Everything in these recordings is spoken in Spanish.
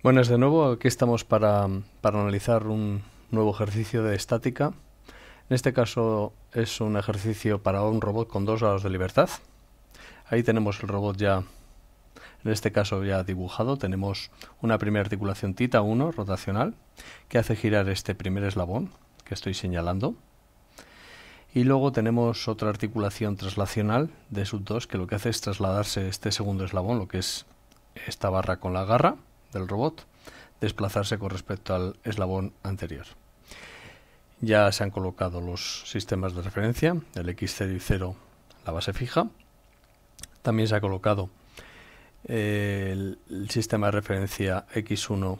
Buenas de nuevo, aquí estamos para, para, analizar un nuevo ejercicio de estática. En este caso es un ejercicio para un robot con dos grados de libertad. Ahí tenemos el robot ya, en este caso ya dibujado. Tenemos una primera articulación tita 1 rotacional que hace girar este primer eslabón que estoy señalando. Y luego tenemos otra articulación traslacional de sub 2 que lo que hace es trasladarse este segundo eslabón, lo que es esta barra con la garra del robot desplazarse con respecto al eslabón anterior. Ya se han colocado los sistemas de referencia, el X0 y 0, la base fija. También se ha colocado eh, el, el, sistema de referencia X1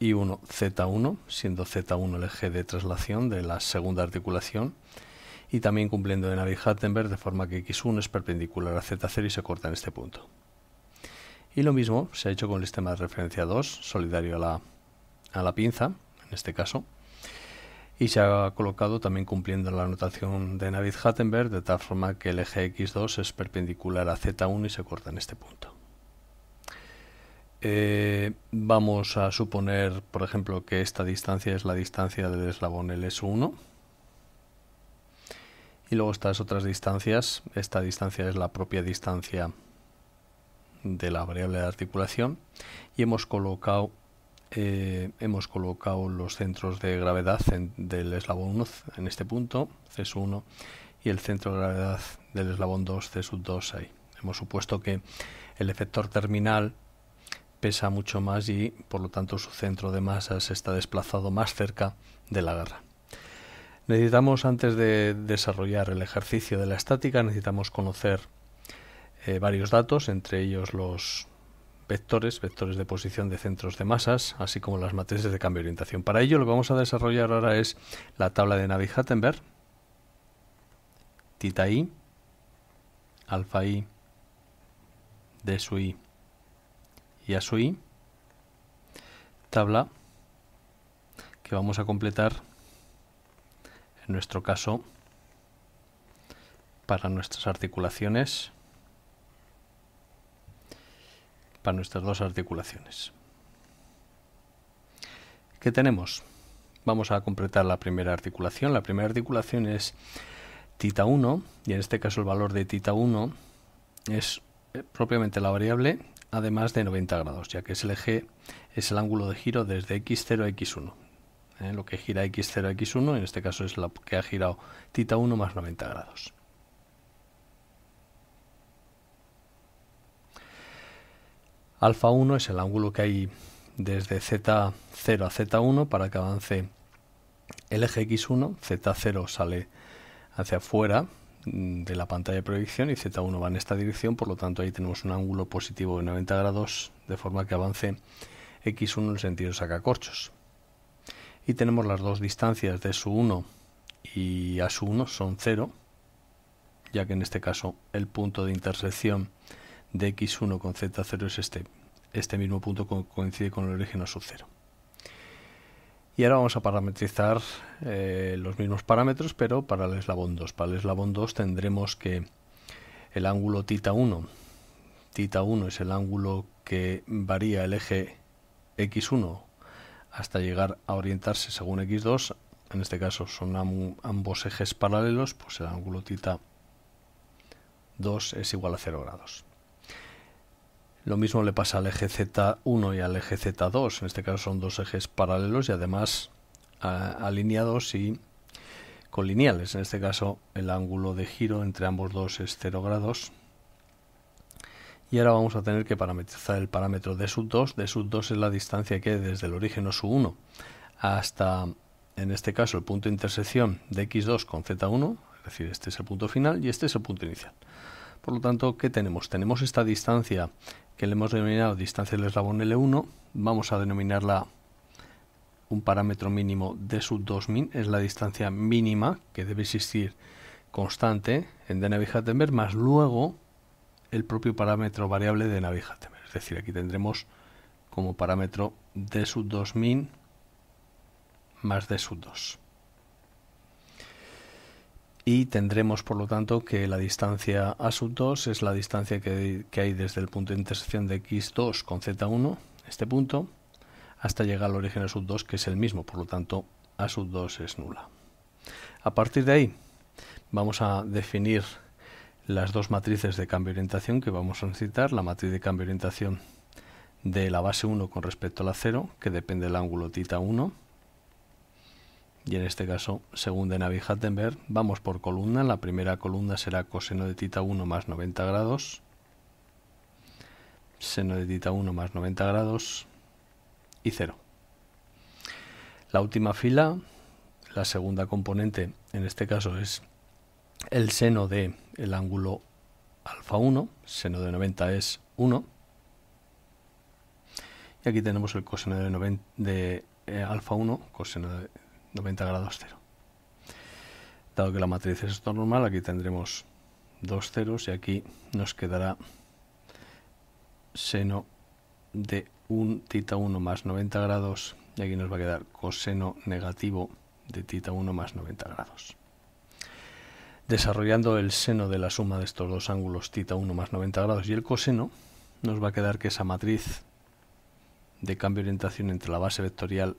y 1 Z1, siendo Z1 el eje de traslación de la segunda articulación y también cumpliendo de Navi-Hattenberg de forma que X1 es perpendicular a Z0 y se corta en este punto. Y lo mismo se ha hecho con el sistema de referencia 2, solidario a la, pinza, en este caso. Y se ha colocado también cumpliendo la anotación de Navid-Hattenberg, de tal forma que el eje X2 es perpendicular a Z1 y se corta en este punto. Eh, vamos a suponer, por ejemplo, que esta distancia es la distancia del eslabón LS1. Y luego estas otras distancias, esta distancia es la propia distancia de la variable de articulación y hemos colocado eh, hemos colocado los centros de gravedad del eslabón 1 en este punto, C1, y el centro de gravedad del eslabón 2, C2 ahí. Hemos supuesto que el efector terminal pesa mucho más y por lo tanto su centro de masas está desplazado más cerca de la garra. Necesitamos antes de desarrollar el ejercicio de la estática, necesitamos conocer eh, varios datos, entre ellos los vectores, vectores de posición de centros de masas, así como las matrices de cambio de orientación. Para ello lo que vamos a desarrollar ahora es la tabla de Navi-Hattenberg, tita i, alfa i, d su i y a su i, tabla que vamos a completar en nuestro caso para nuestras articulaciones para nuestras dos articulaciones. ¿Qué tenemos? Vamos a completar la primera articulación. La primera articulación es tita 1 y en este caso el valor de tita 1 es eh, propiamente la variable además de 90 grados, ya que es el eje, es el ángulo de giro desde x0 a x1. ¿eh? Lo que gira x0 a x1, en este caso es la que ha girado tita 1 más 90 grados. Alfa 1 es el ángulo que hay desde Z0 a Z1 para que avance el eje X1, Z0 sale hacia afuera mm, de la pantalla de proyección y Z1 va en esta dirección, por lo tanto ahí tenemos un ángulo positivo de 90 grados de forma que avance X1 en el sentido sacacorchos. Y tenemos las dos distancias de su 1 y a 1 son 0, ya que en este caso el punto de intersección de x1 con z0 es este. Este mismo punto coincide con el origen a sub 0. Y ahora vamos a parametrizar eh, los mismos parámetros, pero para el eslabón 2. Para el eslabón 2 tendremos que el ángulo tita 1, tita 1 es el ángulo que varía el eje x1 hasta llegar a orientarse según x2, en este caso son ambos ejes paralelos, pues el ángulo tita 2 es igual a 0 grados. Lo mismo le pasa al eje Z1 y al eje Z2. En este caso son dos ejes paralelos y además alineados y colineales. En este caso el ángulo de giro entre ambos dos es 0 grados. Y ahora vamos a tener que parametrizar el parámetro de sub 2. De sub 2 es la distancia que desde el origen o su 1 hasta, en este caso, el punto de intersección de x2 con z1, es decir, este es el punto final y este es el punto inicial. Por lo tanto, ¿qué tenemos? Tenemos esta distancia que le hemos denominado distancia del eslabón L1, vamos a denominarla un parámetro mínimo de sub 2min, es la distancia mínima que debe existir constante en de navier más luego el propio parámetro variable de navier Es decir, aquí tendremos como parámetro de sub 2min más de sub 2 y tendremos por lo tanto que la distancia a sub 2 es la distancia que, hay desde el punto de intersección de x2 con z1, este punto, hasta llegar al origen a sub 2 que es el mismo, por lo tanto a sub 2 es nula. A partir de ahí vamos a definir las dos matrices de cambio de orientación que vamos a necesitar, la matriz de cambio de orientación de la base 1 con respecto a la 0, que depende del ángulo tita 1 y en este caso, según de Navi Hattenberg, vamos por columna. La primera columna será coseno de tita 1 más 90 grados, seno de tita 1 más 90 grados y 0. La última fila, la segunda componente, en este caso es el seno de el ángulo alfa 1, seno de 90 es 1. Y aquí tenemos el coseno de, de eh, alfa 1, coseno de 90 grados 0 Dado que la matriz es esto normal, aquí tendremos dos ceros y aquí nos quedará seno de un tita 1 más 90 grados y aquí nos va a quedar coseno negativo de tita 1 más 90 grados. Desarrollando el seno de la suma de estos dos ángulos tita 1 más 90 grados y el coseno, nos va a quedar que esa matriz de cambio de orientación entre la base vectorial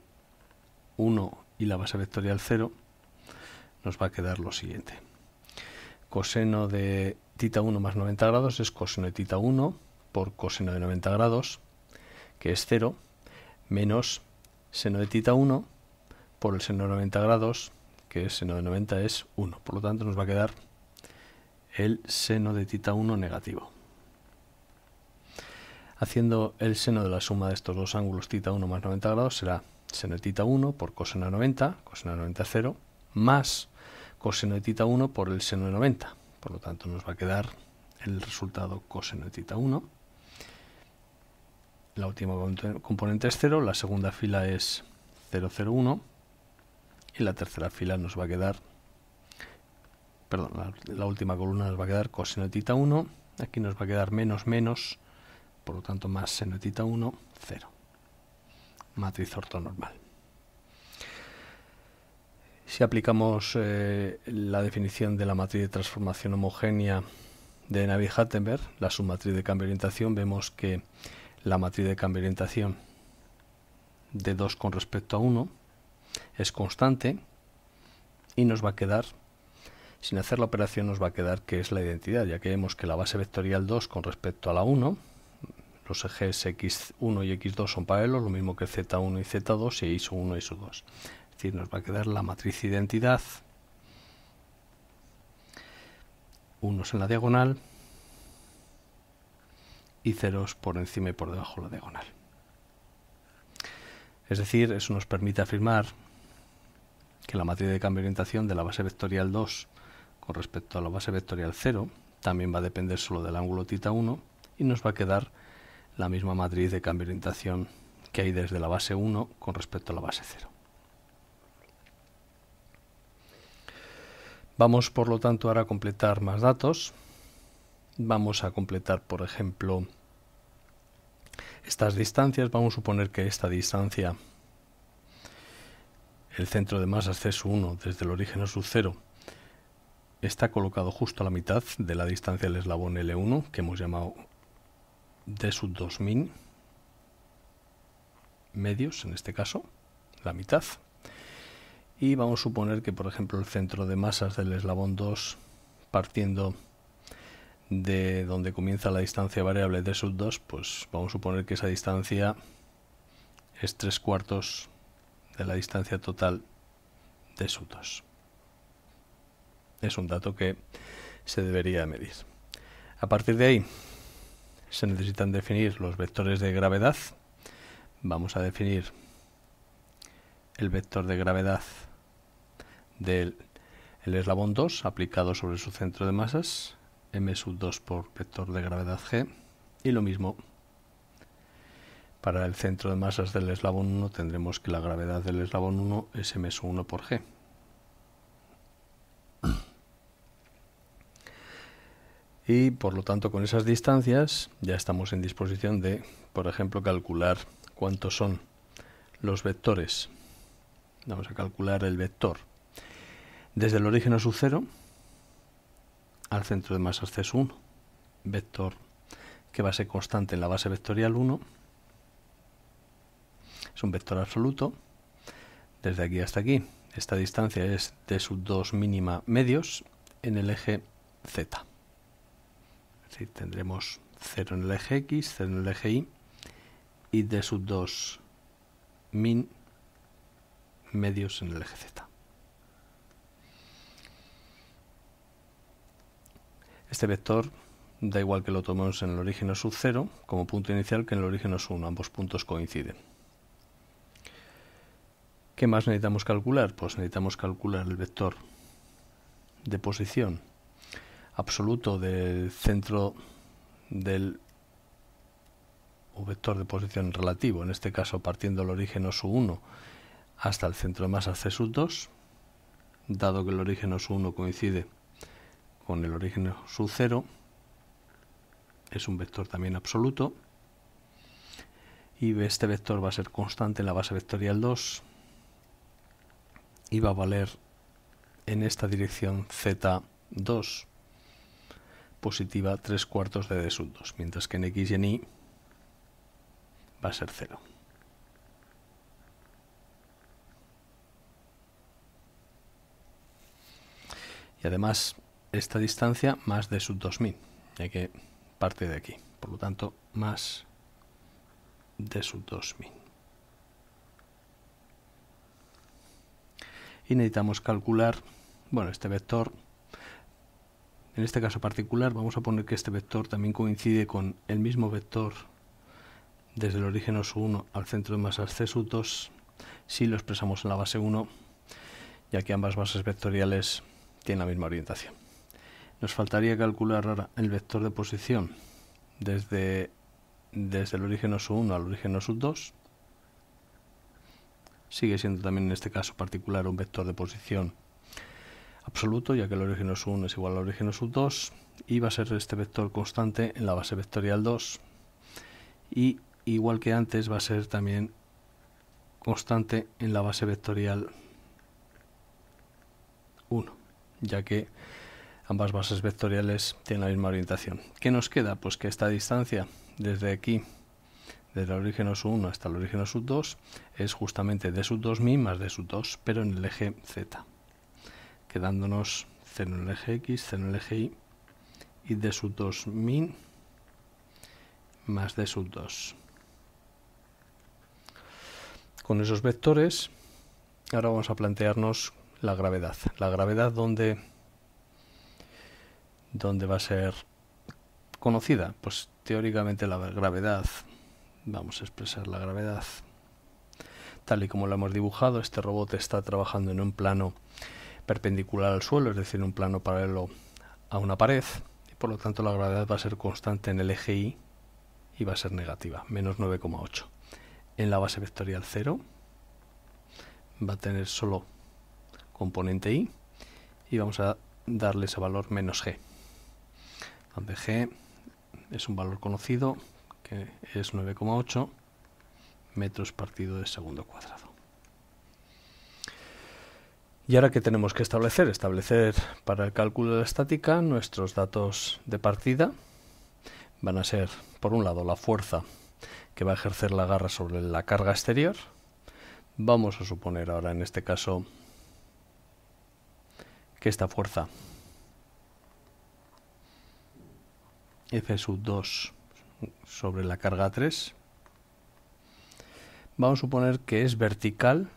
1 y la base vectorial 0, nos va a quedar lo siguiente. Coseno de tita 1 más 90 grados es coseno de tita 1 por coseno de 90 grados, que es 0, menos seno de tita 1 por el seno de 90 grados, que es seno de 90 es 1. Por lo tanto, nos va a quedar el seno de tita 1 negativo. Haciendo el seno de la suma de estos dos ángulos tita 1 más 90 grados será seno de 1 por coseno de 90, coseno de 90 es 0, más coseno de tita 1 por el seno de 90. Por lo tanto, nos va a quedar el resultado coseno de tita 1. La última componente es 0, la segunda fila es 0, 0, 1 y la tercera fila nos va a quedar, perdón, la, la última columna nos va a quedar coseno de tita 1, aquí nos va a quedar menos menos, por lo tanto más seno de tita 1, 0 matriz ortonormal. Si aplicamos eh, la definición de la matriz de transformación homogénea de Navi-Hattenberg, la submatriz de cambio de orientación, vemos que la matriz de cambio de orientación de 2 con respecto a 1 es constante y nos va a quedar, sin hacer la operación, nos va a quedar que es la identidad, ya que vemos que la base vectorial 2 con respecto a la 1 los ejes X1 y X2 son paralelos, lo mismo que Z1 y Z2 y ISO1 y ISO2. Es decir, nos va a quedar la matriz identidad, unos en la diagonal y ceros por encima y por debajo de la diagonal. Es decir, eso nos permite afirmar que la matriz de cambio de orientación de la base vectorial 2 con respecto a la base vectorial 0 también va a depender solo del ángulo tita 1 y nos va a quedar la misma matriz de cambio de orientación que hay desde la base 1 con respecto a la base 0. Vamos, por lo tanto, ahora a completar más datos. Vamos a completar, por ejemplo, estas distancias. Vamos a suponer que esta distancia, el centro de masa C1 desde el origen a su 0, está colocado justo a la mitad de la distancia del eslabón L1, que hemos llamado de sub 2000 medios, en este caso, la mitad. Y vamos a suponer que, por ejemplo, el centro de masas del eslabón 2, partiendo de donde comienza la distancia variable de sub 2, pues vamos a suponer que esa distancia es tres cuartos de la distancia total de sub 2. Es un dato que se debería medir. A partir de ahí, se necesitan definir los vectores de gravedad. Vamos a definir el vector de gravedad del eslabón 2 aplicado sobre su centro de masas, m sub 2 por vector de gravedad g, y lo mismo para el centro de masas del eslabón 1 tendremos que la gravedad del eslabón 1 es m sub 1 por g, y por lo tanto con esas distancias ya estamos en disposición de, por ejemplo, calcular cuántos son los vectores. Vamos a calcular el vector desde el origen a su cero al centro de masa C 1, vector que va a ser constante en la base vectorial 1, es un vector absoluto, desde aquí hasta aquí. Esta distancia es de sub 2 mínima medios en el eje Z tendremos 0 en el eje X, 0 en el eje Y y D sub 2 min medios en el eje Z. Este vector da igual que lo tomemos en el origen sub 0 como punto inicial que en el origen sub 1, ambos puntos coinciden. ¿Qué más necesitamos calcular? Pues necesitamos calcular el vector de posición absoluto del centro del vector de posición relativo, en este caso partiendo del origen o 1 hasta el centro de masa C 2, dado que el origen o su 1 coincide con el origen o 0, es un vector también absoluto, y este vector va a ser constante en la base vectorial 2 y va a valer en esta dirección Z2 positiva tres cuartos de D sub 2, mientras que en X y en Y va a ser 0. Y además esta distancia más D sub 2000, ya que parte de aquí. Por lo tanto, más D sub 2000. Y necesitamos calcular, bueno, este vector en este caso particular vamos a poner que este vector también coincide con el mismo vector desde el origen o 1 al centro de masas C 2 si lo expresamos en la base 1 ya que ambas bases vectoriales tienen la misma orientación. Nos faltaría calcular ahora el vector de posición desde, desde el origen o 1 al origen o 2 sigue siendo también en este caso particular un vector de posición absoluto, ya que el origen sub 1 es igual al origen sub 2, y va a ser este vector constante en la base vectorial 2. Y igual que antes va a ser también constante en la base vectorial 1, ya que ambas bases vectoriales tienen la misma orientación. ¿Qué nos queda? Pues que esta distancia desde aquí, desde el origen sub 1 hasta el origen sub 2, es justamente de sub 2 mi más de sub 2, pero en el eje z quedándonos 0 en el eje X, 0 en el eje Y y D sub 2 min más de sub 2. Con esos vectores, ahora vamos a plantearnos la gravedad. La gravedad donde, donde va a ser conocida. Pues teóricamente la gravedad, vamos a expresar la gravedad tal y como lo hemos dibujado, este robot está trabajando en un plano perpendicular al suelo, es decir, un plano paralelo a una pared, y por lo tanto la gravedad va a ser constante en el eje Y y va a ser negativa, menos 9,8. En la base vectorial 0 va a tener solo componente Y y vamos a darle ese valor menos G, donde G es un valor conocido que es 9,8 metros partido de segundo cuadrado. ¿Y ahora que tenemos que establecer? Establecer para el cálculo de la estática nuestros datos de partida. Van a ser, por un lado, la fuerza que va a ejercer la garra sobre la carga exterior. Vamos a suponer ahora, en este caso, que esta fuerza F 2 sobre la carga 3 vamos a suponer que es vertical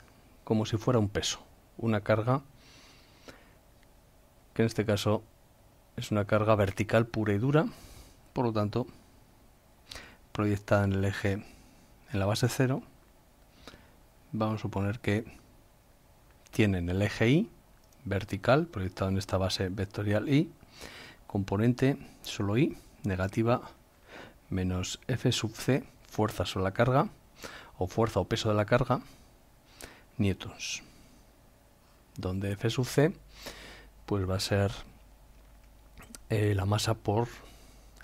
como si fuera un peso una carga que en este caso es una carga vertical pura y dura, por lo tanto proyectada en el eje en la base 0, vamos a suponer que tienen el eje Y vertical proyectado en esta base vectorial Y, componente solo Y, negativa menos F sub C, fuerza sobre la carga, o fuerza o peso de la carga, newtons donde F sub C pues va a ser eh, la masa por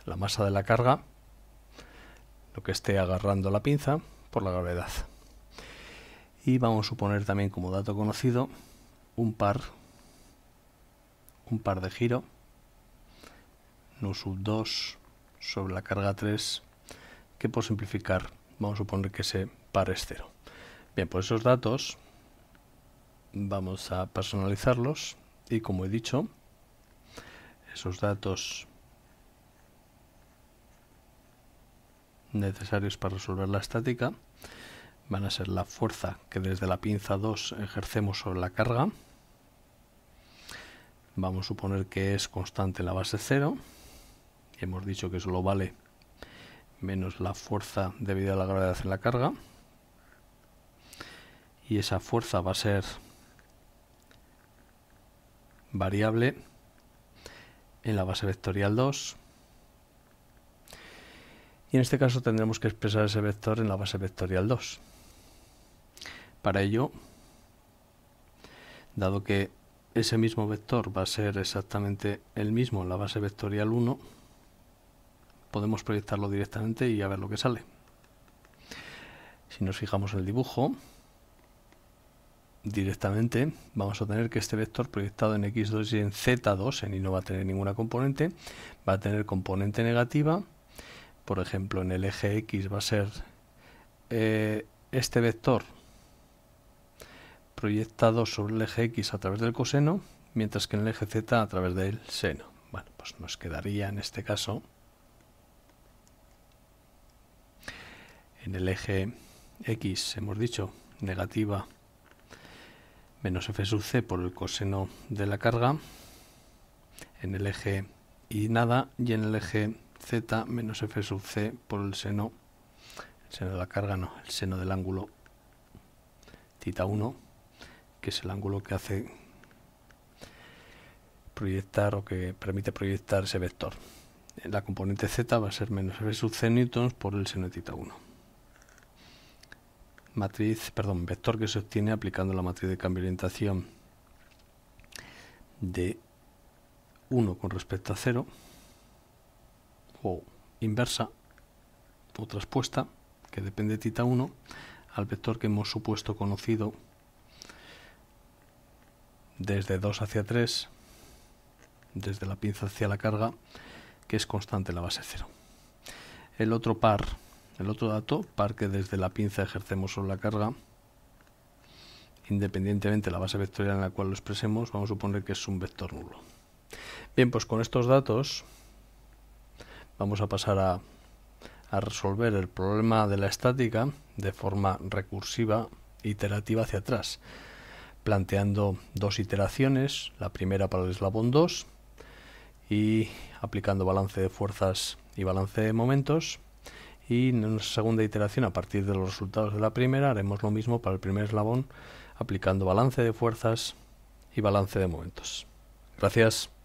la masa de la carga, lo que esté agarrando la pinza por la gravedad. Y vamos a suponer también como dato conocido un par, un par de giro, nu sub 2 sobre la carga 3, que por simplificar vamos a suponer que ese par es cero. Bien, pues esos datos vamos a personalizarlos y como he dicho esos datos necesarios para resolver la estática van a ser la fuerza que desde la pinza 2 ejercemos sobre la carga vamos a suponer que es constante la base 0 y hemos dicho que solo vale menos la fuerza debido a la gravedad en la carga y esa fuerza va a ser variable en la base vectorial 2 y en este caso tendremos que expresar ese vector en la base vectorial 2. Para ello, dado que ese mismo vector va a ser exactamente el mismo en la base vectorial 1, podemos proyectarlo directamente y a ver lo que sale. Si nos fijamos en el dibujo, directamente vamos a tener que este vector proyectado en x2 y en z2 en y no va a tener ninguna componente va a tener componente negativa por ejemplo en el eje x va a ser eh, este vector proyectado sobre el eje x a través del coseno mientras que en el eje z a través del seno bueno pues nos quedaría en este caso en el eje x hemos dicho negativa menos f sub c por el coseno de la carga en el eje y nada y en el eje z menos f sub c por el seno el seno de la carga no el seno del ángulo tita 1 que es el ángulo que hace proyectar o que permite proyectar ese vector la componente z va a ser menos f sub c newtons por el seno de tita 1 matriz, perdón, vector que se obtiene aplicando la matriz de cambio de orientación de 1 con respecto a 0 o inversa o traspuesta que depende de tita 1 al vector que hemos supuesto conocido desde 2 hacia 3 desde la pinza hacia la carga que es constante en la base 0 el otro par el otro dato, par que desde la pinza ejercemos sobre la carga, independientemente de la base vectorial en la cual lo expresemos, vamos a suponer que es un vector nulo. Bien, pues con estos datos vamos a pasar a, resolver el problema de la estática de forma recursiva, iterativa hacia atrás, planteando dos iteraciones, la primera para el eslabón 2 y aplicando balance de fuerzas y balance de momentos, y en una segunda iteración a partir de los resultados de la primera haremos lo mismo para el primer eslabón aplicando balance de fuerzas y balance de momentos. Gracias.